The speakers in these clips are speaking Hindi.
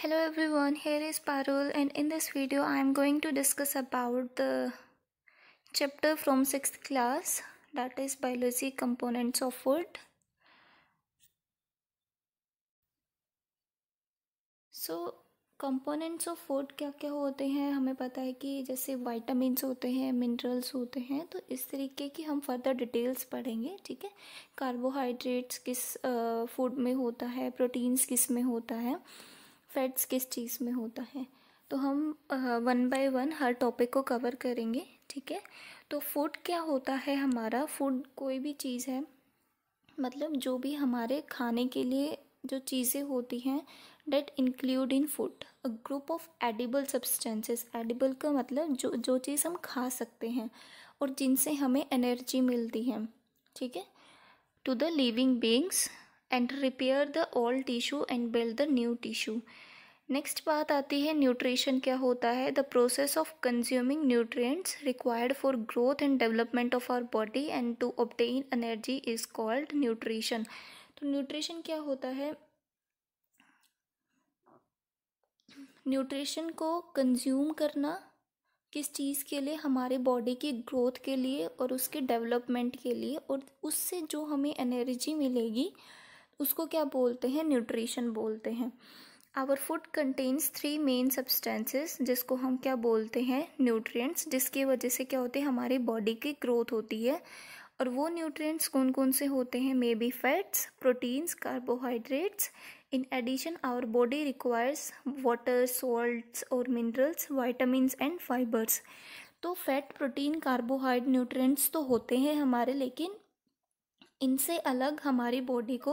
hello everyone here is parul and in this video i am going to discuss about the chapter from 6th class that is biology components of food so components of food kya kya hote hain hame pata hai ki jaise vitamins hote hain minerals hote hain to is tarike ki hum further details padhenge theek hai carbohydrates kis uh, food mein hota hai proteins kis mein hota hai fats किस चीज़ में होता है तो हम वन बाय वन हर टॉपिक को कवर करेंगे ठीक है तो फूड क्या होता है हमारा फूड कोई भी चीज़ है मतलब जो भी हमारे खाने के लिए जो चीज़ें होती हैं that include in food a group of edible substances edible का मतलब जो जो चीज़ हम खा सकते हैं और जिनसे हमें एनर्जी मिलती है ठीक है to the living beings and repair the old tissue and build the new tissue next बात आती है न्यूट्रिशन क्या होता है the process of consuming nutrients required for growth and development of our body and to obtain energy is called nutrition तो न्यूट्रिशन क्या होता है न्यूट्रिशन को कंज्यूम करना किस चीज़ के लिए हमारे बॉडी की ग्रोथ के लिए और उसके डेवलपमेंट के लिए और उससे जो हमें एनर्जी मिलेगी उसको क्या बोलते हैं न्यूट्रिशन बोलते हैं our food contains three main substances जिसको हम क्या बोलते हैं न्यूट्रिएंट्स जिसकी वजह से क्या होते हैं हमारी बॉडी की ग्रोथ होती है और वो न्यूट्रिएंट्स कौन कौन से होते हैं may be fats proteins carbohydrates in addition our body requires water salts और मिनरल्स वाइटामस एंड फाइबर्स तो फैट प्रोटीन कार्बोहाइड्रेट न्यूट्रिएंट्स तो होते हैं हमारे लेकिन इनसे अलग हमारी बॉडी को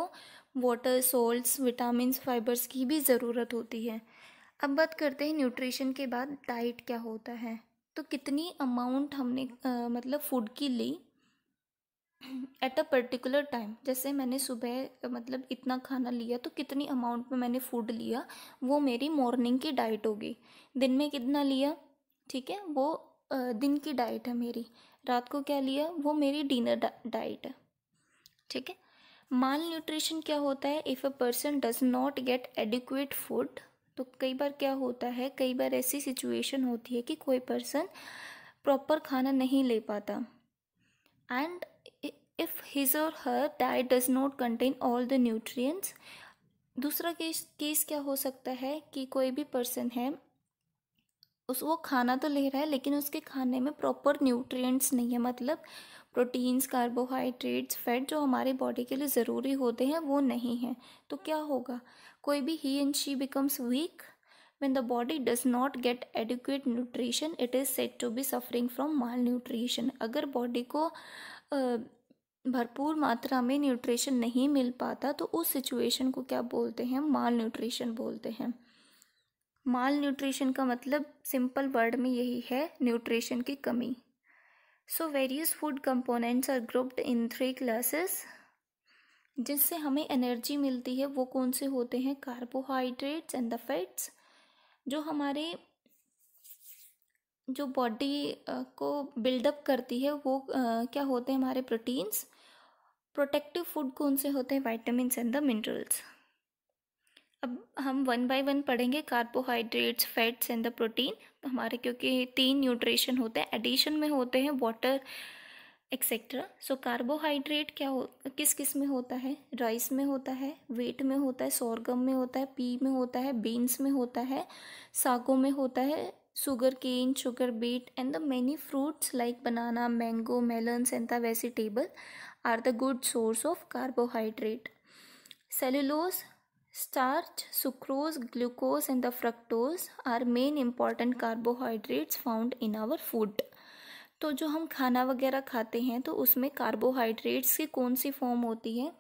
वाटर सोल्ट्स विटामिन फाइबर्स की भी ज़रूरत होती है अब बात करते हैं न्यूट्रिशन के बाद डाइट क्या होता है तो कितनी अमाउंट हमने आ, मतलब फूड की ली एट अ पर्टिकुलर टाइम जैसे मैंने सुबह मतलब इतना खाना लिया तो कितनी अमाउंट में मैंने फूड लिया वो मेरी मॉर्निंग की डाइट होगी दिन में कितना लिया ठीक है वो दिन की डाइट है मेरी रात को क्या लिया वो मेरी डिनर डाइट है ठीक है माल न्यूट्रिशन क्या होता है if a person does not get adequate food तो कई बार क्या होता है कई बार ऐसी सिचुएशन होती है कि कोई पर्सन प्रॉपर खाना नहीं ले पाता एंड इफ़ हिज और her diet does not contain all the nutrients दूसरा केस केस क्या हो सकता है कि कोई भी पर्सन है उस वो खाना तो ले रहा है लेकिन उसके खाने में प्रॉपर न्यूट्रिएंट्स नहीं है मतलब प्रोटीन्स कार्बोहाइड्रेट्स फैट जो हमारे बॉडी के लिए ज़रूरी होते हैं वो नहीं हैं तो क्या होगा कोई भी he and she becomes weak the body does not get adequate nutrition it is said to be suffering from malnutrition अगर बॉडी को भरपूर मात्रा में न्यूट्रिशन नहीं मिल पाता तो उस सिचुएशन को क्या बोलते हैं माल न्यूट्रीशन बोलते हैं माल न्यूट्रीशन का मतलब सिंपल वर्ड में यही है न्यूट्रिशन की कमी so various food components are grouped in three classes जिससे हमें एनर्जी मिलती है वो कौन से होते हैं कार्बोहाइड्रेट्स एंड द फैट्स जो हमारे जो बॉडी को बिल्डअप करती है वो क्या होते हैं हमारे प्रोटीन्स प्रोटेक्टिव फूड कौन से होते हैं वाइटामिन एंड द मिनरल्स अब हम वन बाय वन पढ़ेंगे carbohydrates fats and the protein तो हमारे क्योंकि तीन न्यूट्रिशन होते हैं एडिशन में होते हैं वाटर एक्सेट्रा सो कार्बोहाइड्रेट क्या हो किस किस में होता है राइस में होता है वेट में होता है सोरगम में होता है पी में होता है बीन्स में होता है सागों में होता है sugar cane sugar beet and the many fruits like banana mango melons and the vegetable are the good source of carbohydrate cellulose Starch, sucrose, glucose and the fructose are main important carbohydrates found in our food. तो जो हम खाना वगैरह खाते हैं तो उसमें कार्बोहाइड्रेट्स की कौन सी फॉर्म होती है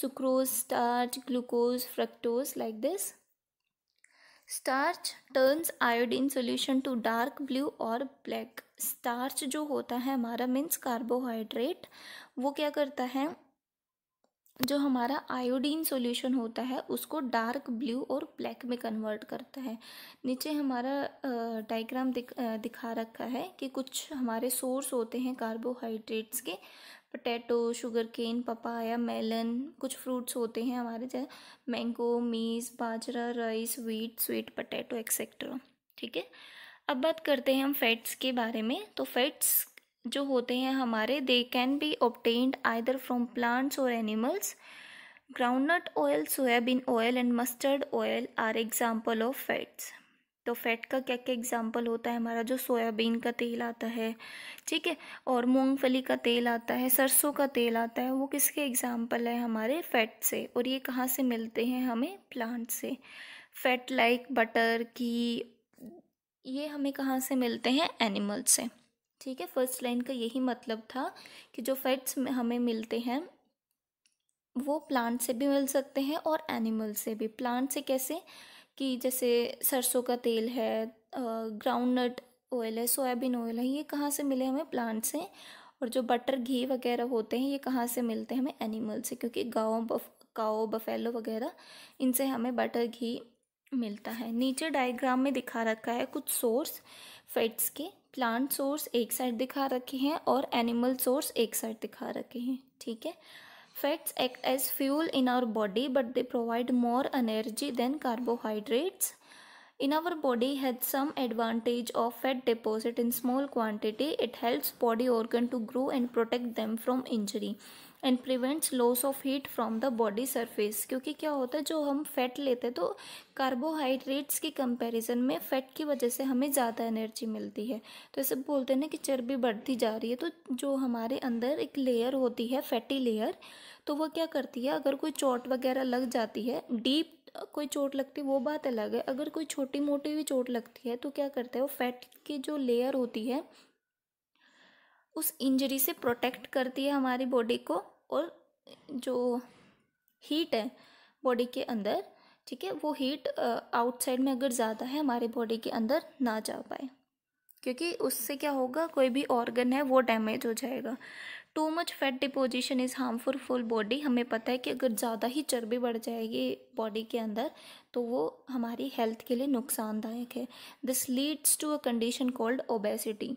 sucrose starch glucose fructose like this starch turns iodine solution to dark blue और ब्लैक स्टार्च जो होता है हमारा मीन्स कार्बोहाइड्रेट वो क्या करता है जो हमारा आयोडीन सॉल्यूशन होता है उसको डार्क ब्लू और ब्लैक में कन्वर्ट करता है नीचे हमारा डायग्राम दिख, दिखा रखा है कि कुछ हमारे सोर्स होते हैं कार्बोहाइड्रेट्स के potato sugar cane papaya melon कुछ फ्रूट्स होते हैं हमारे जैसे मैंगो मीज बाजरा rice wheat sweet potato etcetera ठीक है अब बात करते हैं हम फैट्स के बारे में तो फैट्स जो होते हैं हमारे they can be obtained either from plants और animals groundnut oil soybean oil and mustard oil are example of fats तो फैट का क्या क्या एग्जाम्पल होता है हमारा जो सोयाबीन का तेल आता है ठीक है और मूंगफली का तेल आता है सरसों का तेल आता है वो किसके एग्जाम्पल है हमारे फैट से और ये कहाँ से मिलते हैं हमें प्लांट से फैट लाइक बटर की ये हमें कहाँ से मिलते हैं एनिमल से ठीक है फर्स्ट लाइन का यही मतलब था कि जो फैट्स हमें मिलते हैं वो प्लांट से भी मिल सकते हैं और एनिमल से भी प्लांट से कैसे कि जैसे सरसों का तेल है ग्राउंड नट ऑयल है सोयाबीन ऑयल है ये कहाँ से मिले हमें प्लांट से और जो बटर घी वगैरह होते हैं ये कहाँ से मिलते हैं हमें एनिमल से क्योंकि गाओ बफ काओ बफेलो वगैरह इनसे हमें बटर घी मिलता है नीचे डायग्राम में दिखा रखा है कुछ सोर्स फैट्स के प्लांट सोर्स एक साइड दिखा रखे हैं और एनिमल सोर्स एक साइड दिखा रखे हैं ठीक है fats act as fuel in our body but they provide more energy than carbohydrates in our body has some advantage of fat deposit in small quantity it helps body organ to grow and protect them from injury and prevents loss of heat from the body surface क्योंकि क्या होता है जो हम फैट लेते हैं तो कार्बोहाइड्रेट्स की कंपैरिजन में फैट की वजह से हमें ज़्यादा एनर्जी मिलती है तो ऐसे बोलते हैं ना कि चर्बी बढ़ती जा रही है तो जो हमारे अंदर एक लेयर होती है फैटी लेयर तो वह क्या करती है अगर कोई चोट वगैरह लग जाती है डीप कोई चोट लगती है वो बात अलग है अगर कोई छोटी मोटी भी चोट लगती है तो क्या करता है वो फैट की जो लेयर होती है उस इंजरी से प्रोटेक्ट करती है हमारी बॉडी को और जो हीट है बॉडी के अंदर ठीक है वो हीट आउटसाइड में अगर ज़्यादा है हमारे बॉडी के अंदर ना जा पाए क्योंकि उससे क्या होगा कोई भी ऑर्गन है वो डैमेज हो जाएगा too much fat deposition is harmful full body हमें पता है कि अगर ज़्यादा ही चर्बी बढ़ जाएगी बॉडी के अंदर तो वो हमारी हेल्थ के लिए नुकसानदायक है this leads to a condition called obesity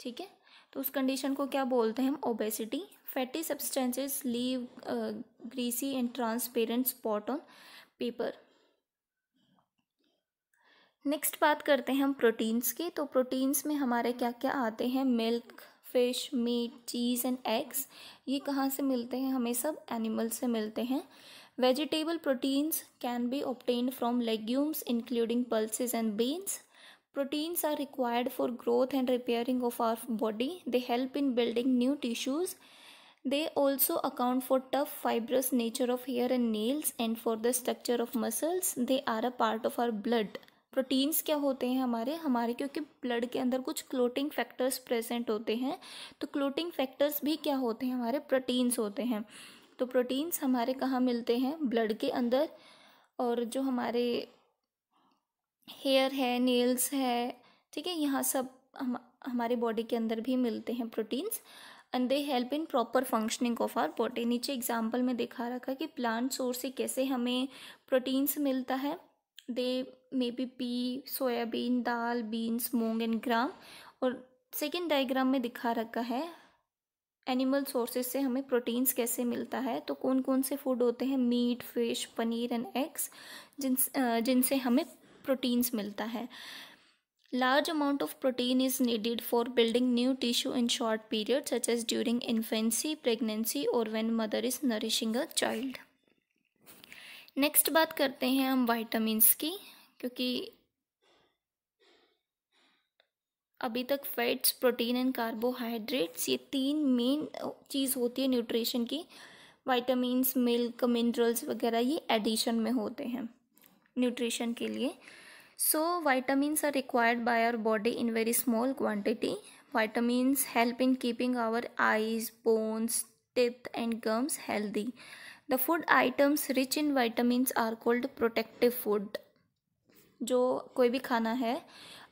ठीक है तो उस कंडीशन को क्या बोलते हैं हम obesity fatty substances leave greasy and transparent spot on paper next बात करते हैं हम प्रोटीन्स की तो प्रोटीन्स में हमारे क्या क्या आते हैं milk fish meat cheese and eggs ये कहाँ से मिलते हैं हमें सब एनिमल से मिलते हैं vegetable proteins can be obtained from legumes including pulses and beans proteins are required for growth and repairing of our body they help in building new tissues They also account for tough fibrous nature of hair and nails and for the structure of muscles. They are a part of our blood. Proteins क्या होते हैं हमारे हमारे क्योंकि ब्लड के अंदर कुछ क्लोटिंग फैक्टर्स प्रेजेंट होते हैं तो क्लोटिंग फैक्टर्स भी क्या होते हैं हमारे प्रोटीन्स होते हैं तो प्रोटीन्स हमारे कहाँ मिलते हैं ब्लड के अंदर और जो हमारे हेयर है नेल्स है ठीक है यहाँ सब हम हमारे बॉडी के अंदर भी मिलते हैं proteins and they help in proper functioning of our body नीचे एग्जाम्पल में दिखा रखा है कि प्लांट सोर्स से कैसे हमें प्रोटीन्स मिलता है they may be pea soybean dal beans moong and gram और सेकेंड डायग्राम में दिखा रखा है एनिमल सोर्सेज से हमें प्रोटीन्स कैसे मिलता है तो कौन कौन से फूड होते हैं meat fish paneer and eggs जिन जिनसे हमें प्रोटीन्स मिलता है Large amount of protein is needed for building new tissue in short periods such as during infancy, pregnancy or when mother is nourishing a child. Next बात करते हैं हम वाइटामस की क्योंकि अभी तक फैट्स प्रोटीन एंड कार्बोहाइड्रेट्स ये तीन मेन चीज़ होती है न्यूट्रिशन की वाइटामस मिल्क मिनरल्स वगैरह ये एडिशन में होते हैं न्यूट्रिशन के लिए So vitamins are required by our body in very small quantity. Vitamins help in keeping our eyes, bones, teeth and gums healthy. The food items rich in vitamins are called protective food. जो कोई भी खाना है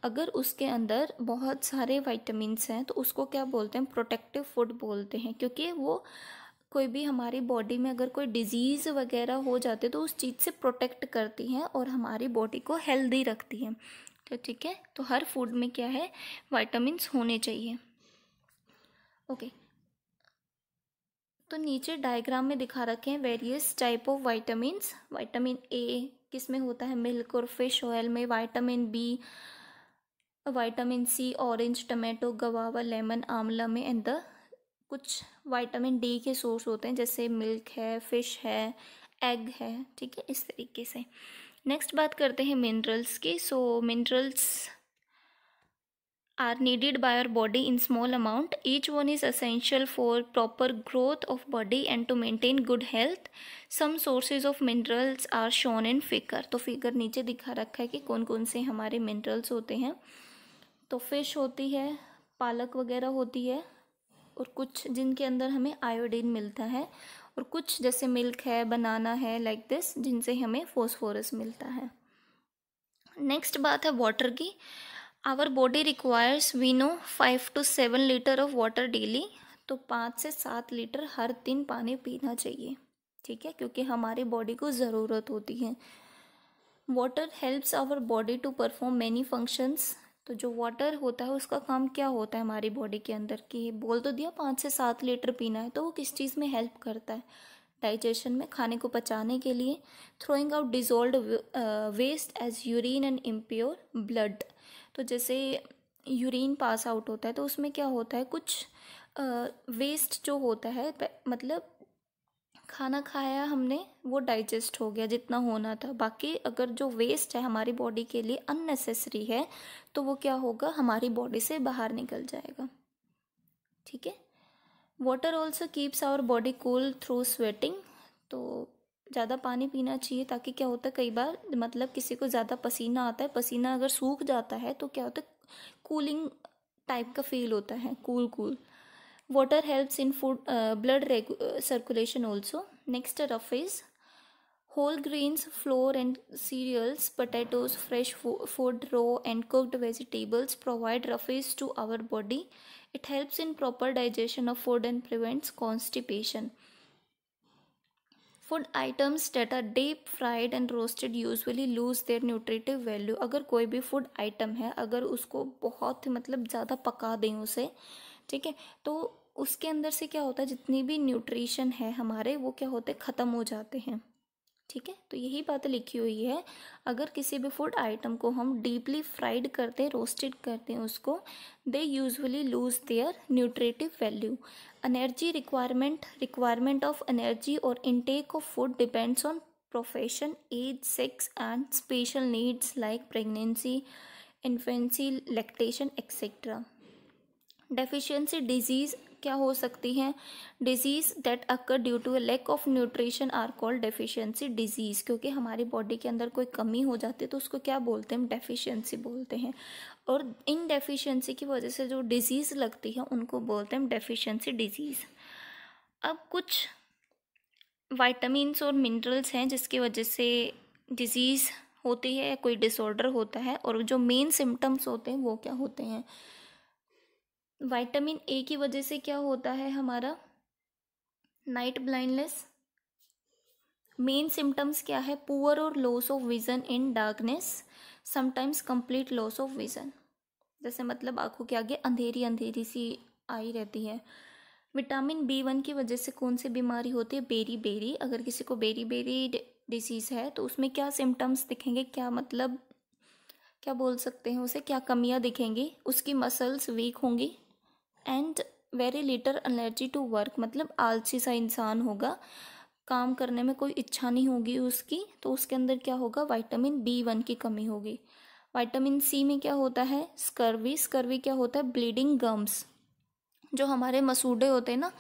अगर उसके अंदर बहुत सारे वाइटामस हैं तो उसको क्या बोलते हैं प्रोटेक्टिव फूड बोलते हैं क्योंकि वो कोई भी हमारी बॉडी में अगर कोई डिजीज़ वगैरह हो जाते तो उस चीज़ से प्रोटेक्ट करती हैं और हमारी बॉडी को हेल्दी रखती हैं तो ठीक है तो हर फूड में क्या है वाइटामस होने चाहिए ओके तो नीचे डायग्राम में दिखा रखे हैं various type of vitamins vitamin A किस में होता है मिल्क और फिश ऑयल में vitamin B vitamin C orange tomato guava lemon amla में एंड द कुछ वाइटामिन डी के सोर्स होते हैं जैसे मिल्क है फिश है एग है ठीक है इस तरीके से नेक्स्ट बात करते हैं मिनरल्स की so minerals are needed by our body in small amount each one is essential for proper growth of body and to maintain good health some sources of minerals are shown in figure तो फिगर नीचे दिखा रखा है कि कौन कौन से हमारे मिनरल्स होते हैं तो फिश होती है पालक वगैरह होती है और कुछ जिनके अंदर हमें आयोडीन मिलता है और कुछ जैसे मिल्क है बनाना है लाइक like दिस जिनसे हमें फोस्फोरस मिलता है नेक्स्ट बात है वाटर की our body requires we know five to seven litre of water daily तो पाँच से सात लीटर हर दिन पानी पीना चाहिए ठीक है क्योंकि हमारी बॉडी को ज़रूरत होती है water helps our body to perform many functions तो जो वाटर होता है उसका काम क्या होता है हमारी बॉडी के अंदर कि बोल तो दिया पाँच से सात लीटर पीना है तो वो किस चीज़ में हेल्प करता है डाइजेशन में खाने को पचाने के लिए throwing out dissolved waste as urine and impure blood तो जैसे यूरिन पास आउट होता है तो उसमें क्या होता है कुछ वेस्ट uh, जो होता है मतलब खाना खाया हमने वो डाइजेस्ट हो गया जितना होना था बाकी अगर जो वेस्ट है हमारी बॉडी के लिए अननेसेसरी है तो वो क्या होगा हमारी बॉडी से बाहर निकल जाएगा ठीक है water also keeps our body cool through sweating तो ज़्यादा पानी पीना चाहिए ताकि क्या होता है कई बार मतलब किसी को ज़्यादा पसीना आता है पसीना अगर सूख जाता है तो क्या होता है कूलिंग टाइप का फील होता है cool cool water helps in food uh, blood uh, circulation also next rough is whole grains flour and cereals potatoes fresh food raw and cooked vegetables provide roughage to our body it helps in proper digestion of food and prevents constipation Food items that are deep fried and roasted usually lose their nutritive value. अगर कोई भी food item है अगर उसको बहुत मतलब ज़्यादा पका दें उसे ठीक है तो उसके अंदर से क्या होता है जितनी भी न्यूट्रिशन है हमारे वो क्या होते हैं ख़त्म हो जाते हैं ठीक है तो यही बात लिखी हुई है अगर किसी भी फूड आइटम को हम डीपली फ्राइड करते हैं रोस्टेड करते हैं उसको they usually lose their nutritive value energy requirement requirement of energy और intake of food depends on profession age sex and special needs like pregnancy infancy lactation etcetera deficiency disease क्या हो सकती हैं disease that occur due to lack of nutrition are called deficiency disease क्योंकि हमारी बॉडी के अंदर कोई कमी हो जाती है तो उसको क्या बोलते हैं डेफिशिएंसी बोलते हैं और इन डेफिशिएंसी की वजह से जो डिजीज़ लगती है उनको बोलते हैं डेफिशिएंसी डिजीज़ अब कुछ वाइटामस और मिनरल्स हैं जिसकी वजह से डिजीज़ होती है कोई डिसऑर्डर होता है और जो मेन सिम्टम्स होते हैं वो क्या होते हैं विटामिन ए की वजह से क्या होता है हमारा नाइट ब्लाइंडनेस मेन सिम्टम्स क्या है पुअर और loss of vision in darkness sometimes complete loss of vision जैसे मतलब आंखों के आगे अंधेरी अंधेरी सी आई रहती है विटामिन बी वन की वजह से कौन सी बीमारी होती है बेरी बेरी अगर किसी को बेरी बेरी डिसीज़ है तो उसमें क्या सिम्टम्स दिखेंगे क्या मतलब क्या बोल सकते हैं उसे क्या कमियां दिखेंगी उसकी मसल्स वीक होंगी and very little energy to work मतलब आलसी सा इंसान होगा काम करने में कोई इच्छा नहीं होगी उसकी तो उसके अंदर क्या होगा वाइटामिन बी वन की कमी होगी वाइटामिन सी में क्या होता है स्कर्वी स्कर्वी क्या होता है ब्लीडिंग गम्स जो हमारे मसूडे होते हैं ना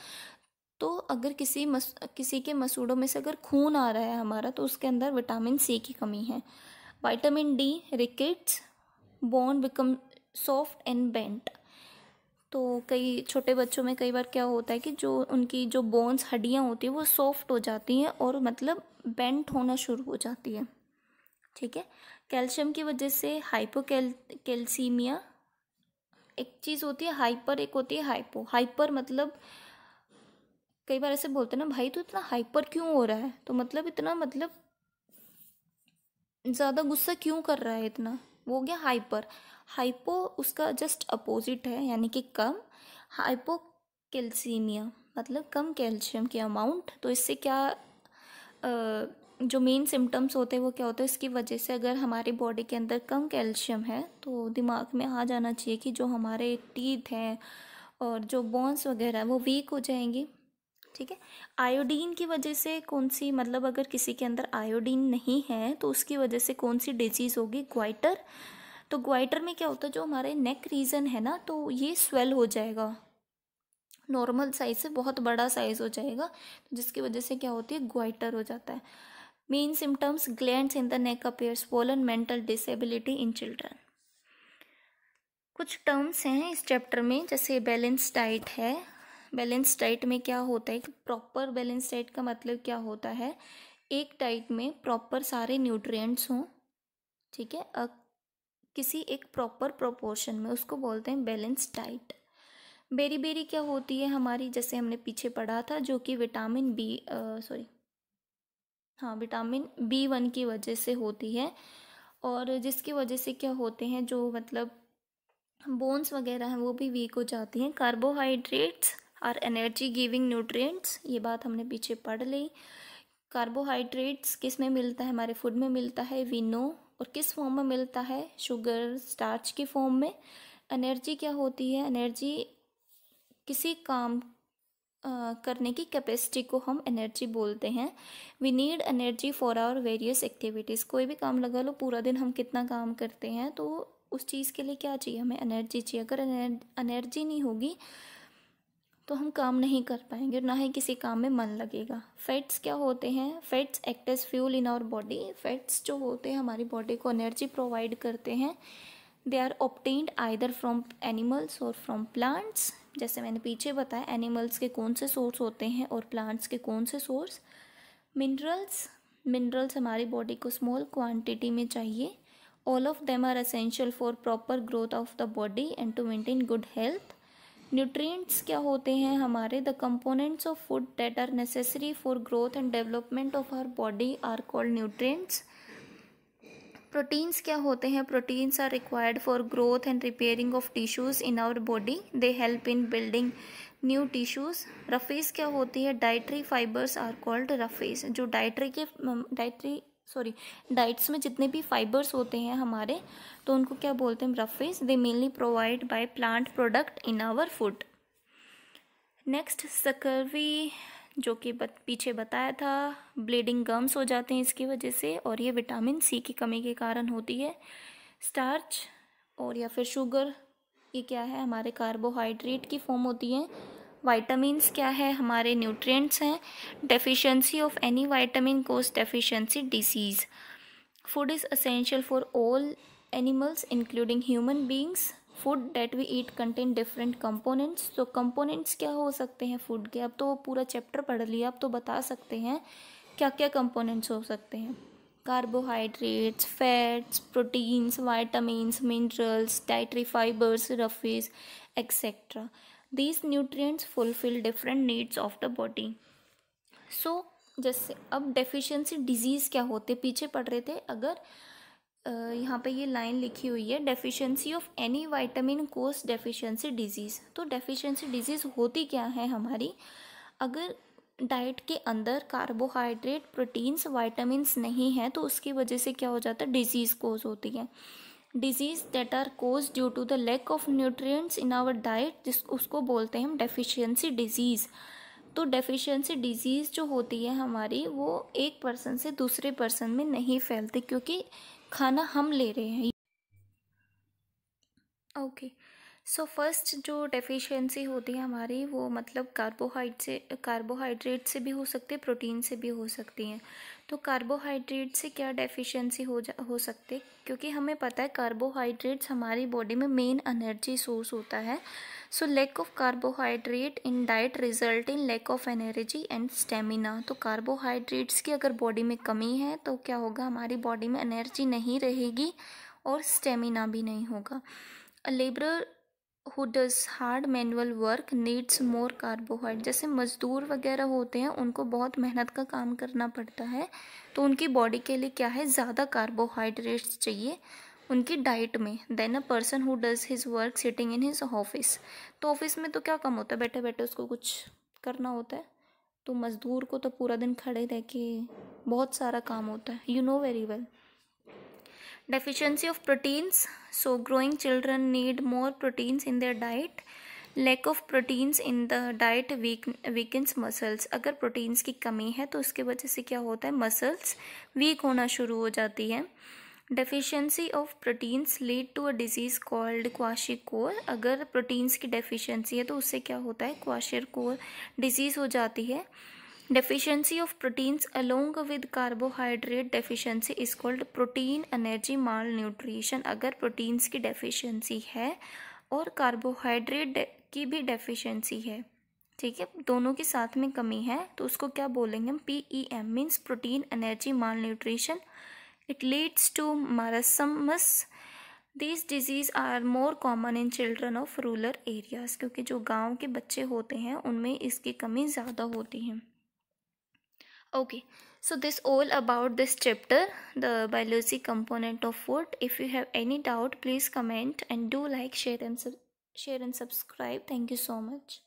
तो अगर किसी मस किसी के मसूड़ों में से अगर खून आ रहा है हमारा तो उसके अंदर विटामिन सी की कमी है vitamin D rickets bone become soft and bent तो कई छोटे बच्चों में कई बार क्या होता है कि जो उनकी जो बोन्स हड्डियाँ होती हैं वो सॉफ्ट हो जाती हैं और मतलब बेंट होना शुरू हो जाती है ठीक है कैल्शियम की वजह से हाइपो कैल कैल्सीमिया एक चीज़ होती है हाइपर एक होती है हाइपो हाइपर मतलब कई बार ऐसे बोलते हैं ना भाई तो इतना हाइपर क्यों हो रहा है तो मतलब इतना मतलब ज़्यादा गुस्सा क्यों कर रहा है इतना वो हो गया हाइपर हाइपो उसका जस्ट अपोजिट है यानी कि कम हाइपो कैल्सीमिया मतलब कम कैल्शियम की अमाउंट तो इससे क्या जो मेन सिम्टम्स होते हैं वो क्या होते हैं इसकी वजह से अगर हमारी बॉडी के अंदर कम कैल्शियम है तो दिमाग में आ जाना चाहिए कि जो हमारे टीथ हैं और जो बोन्स वगैरह वो वीक हो जाएंगी ठीक है आयोडीन की वजह से कौन सी मतलब अगर किसी के अंदर आयोडीन नहीं है तो उसकी वजह से कौन सी डिजीज़ होगी ग्वाइटर तो ग्वाइटर में क्या होता है जो हमारे नेक रीजन है ना तो ये स्वेल हो जाएगा नॉर्मल साइज़ से बहुत बड़ा साइज़ हो जाएगा तो जिसकी वजह से क्या होती है ग्वाइटर हो जाता है main symptoms gland in the neck appear swollen mental disability in children कुछ टर्म्स हैं इस चैप्टर में जैसे बैलेंस डाइट है बैलेंस डाइट में क्या होता है प्रॉपर बैलेंस डाइट का मतलब क्या होता है एक डाइट में प्रॉपर सारे न्यूट्रिएंट्स हों ठीक है अ, किसी एक प्रॉपर प्रोपोर्शन में उसको बोलते हैं बैलेंस डाइट बेरी बेरी क्या होती है हमारी जैसे हमने पीछे पढ़ा था जो कि विटामिन बी सॉरी हाँ विटामिन बी वन की वजह से होती है और जिसकी वजह से क्या होते हैं जो मतलब बोन्स वगैरह हैं वो भी वीक हो जाती हैं carbohydrates are energy giving nutrients ये बात हमने पीछे पढ़ ली कार्बोहाइड्रेट्स किस में मिलता है हमारे फूड में मिलता है वीनो और किस फॉर्म में मिलता है शुगर स्टार्च की फॉर्म में एनर्जी क्या होती है एनर्जी किसी काम आ, करने की कैपेसिटी को हम एनर्जी बोलते हैं we need energy for our various activities कोई भी काम लगा लो पूरा दिन हम कितना काम करते हैं तो उस चीज़ के लिए क्या चाहिए हमें एनर्जी चाहिए अगर एनर्जी नहीं होगी तो हम काम नहीं कर पाएंगे और ना ही किसी काम में मन लगेगा फैट्स क्या होते हैं fats act as fuel in our body fats जो होते हैं हमारी बॉडी को एनर्जी प्रोवाइड करते हैं they are obtained either from animals और फ्रॉम प्लांट्स जैसे मैंने पीछे बताया एनिमल्स के कौन से सोर्स होते हैं और प्लांट्स के कौन से सोर्स मिनरल्स मिनरल्स हमारी बॉडी को स्मॉल क्वान्टिटी में चाहिए all of them are essential for proper growth of the body and to maintain good health nutrients क्या होते हैं हमारे the components of food that are necessary for growth and development of our body are called nutrients proteins क्या होते हैं proteins are required for growth and repairing of tissues in our body they help in building new tissues roughage क्या होती है dietary fibres are called roughage जो डाइट्री के डाइट्री सॉरी डाइट्स में जितने भी फाइबर्स होते हैं हमारे तो उनको क्या बोलते हैं roughage they mainly provide by plant product in our food next scurvy जो कि बत, पीछे बताया था ब्लीडिंग गम्स हो जाते हैं इसकी वजह से और ये विटामिन सी की कमी के कारण होती है स्टार्च और या फिर शुगर ये क्या है हमारे कार्बोहाइड्रेट की फॉर्म होती है वाइटामस क्या है हमारे न्यूट्रिएंट्स हैं deficiency of any vitamin causes deficiency disease food is essential for all animals including human beings food that we eat contain different components तो कंपोनेंट्स क्या हो सकते हैं फूड के अब तो पूरा चैप्टर पढ़ लिया अब तो बता सकते हैं क्या क्या कंपोनेंट्स हो सकते हैं carbohydrates fats proteins vitamins minerals dietary fibres roughage etcetera these nutrients fulfil different needs of the body so जैसे अब डेफिशिएंसी डिजीज़ क्या होते पीछे पढ़ रहे थे अगर यहाँ पे ये लाइन लिखी हुई है deficiency of any vitamin causes deficiency disease तो डेफिशिएंसी डिजीज़ होती क्या है हमारी अगर डाइट के अंदर कार्बोहाइड्रेट प्रोटीन्स वाइटामस नहीं है तो उसकी वजह से क्या हो जाता है डिजीज़ कोज होती है disease that are caused due to the lack of nutrients in our diet जिस उसको बोलते हैं हम डेफिशिएंसी डिजीज़ तो डेफिशिएंसी डिजीज़ जो होती है हमारी वो एक पर्सन से दूसरे पर्सन में नहीं फैलती क्योंकि खाना हम ले रहे हैं okay okay. So so, first जो डेफिशिएंसी होती है हमारी वो मतलब कार्बोहाइड से कार्बोहाइड्रेट से भी हो सकती है प्रोटीन से भी हो सकती हैं तो कार्बोहाइड्रेट से क्या डेफिशिएंसी हो जा हो सकती क्योंकि हमें पता है कार्बोहाइड्रेट्स हमारी बॉडी में मेन एनर्जी सोर्स होता है so lack of carbohydrate in diet result in lack of energy and stamina तो कार्बोहाइड्रेट्स की अगर बॉडी में कमी है तो क्या होगा हमारी बॉडी में एनर्जी नहीं रहेगी और स्टेमिना भी नहीं होगा labour who does hard manual work needs more carbohydrate जैसे मज़दूर वगैरह होते हैं उनको बहुत मेहनत का काम करना पड़ता है तो उनकी बॉडी के लिए क्या है ज़्यादा कार्बोहाइड्रेट्स चाहिए उनकी डाइट में then a person who does his work sitting in his office तो ऑफिस में तो क्या कम होता है बैठे बैठे उसको कुछ करना होता है तो मज़दूर को तो पूरा दिन खड़े रह के बहुत सारा काम होता है you know very well deficiency of proteins so growing children need more proteins in their diet lack of proteins in the diet weak weakens muscles अगर प्रोटीन्स की कमी है तो उसके वजह से क्या होता है मसल्स वीक होना शुरू हो जाती है deficiency of proteins lead to a disease called kwashiorkor अगर प्रोटीन्स की डेफिशिएंसी है तो उससे क्या होता है क्वाशिर कोर डिजीज़ हो जाती है deficiency of proteins along with carbohydrate deficiency is called protein energy malnutrition अगर proteins की deficiency है और carbohydrate की भी deficiency है ठीक है दोनों के साथ में कमी है तो उसको क्या बोलेंगे हम P E M means protein energy malnutrition it leads to marasmus this disease are more common in children of rural areas क्योंकि जो गांव के बच्चे होते हैं उनमें इसकी कमी ज़्यादा होती है okay so this all about this chapter the biology component of food if you have any doubt please comment and do like share and share and subscribe thank you so much